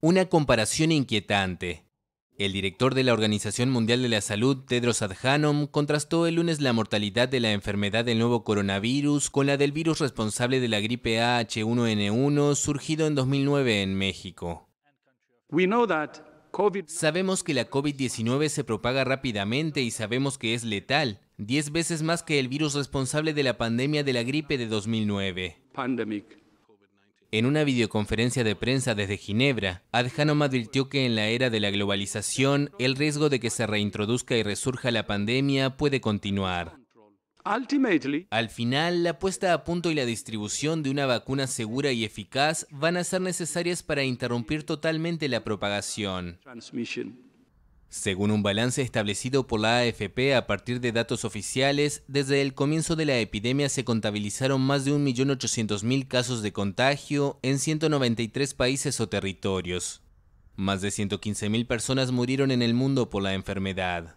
Una comparación inquietante. El director de la Organización Mundial de la Salud, Tedros Adhanom, contrastó el lunes la mortalidad de la enfermedad del nuevo coronavirus con la del virus responsable de la gripe h 1 n 1 surgido en 2009 en México. Sabemos que la COVID-19 se propaga rápidamente y sabemos que es letal, diez veces más que el virus responsable de la pandemia de la gripe de 2009. En una videoconferencia de prensa desde Ginebra, Adhanom advirtió que en la era de la globalización, el riesgo de que se reintroduzca y resurja la pandemia puede continuar. Al final, la puesta a punto y la distribución de una vacuna segura y eficaz van a ser necesarias para interrumpir totalmente la propagación. Según un balance establecido por la AFP a partir de datos oficiales, desde el comienzo de la epidemia se contabilizaron más de 1.800.000 casos de contagio en 193 países o territorios. Más de 115.000 personas murieron en el mundo por la enfermedad.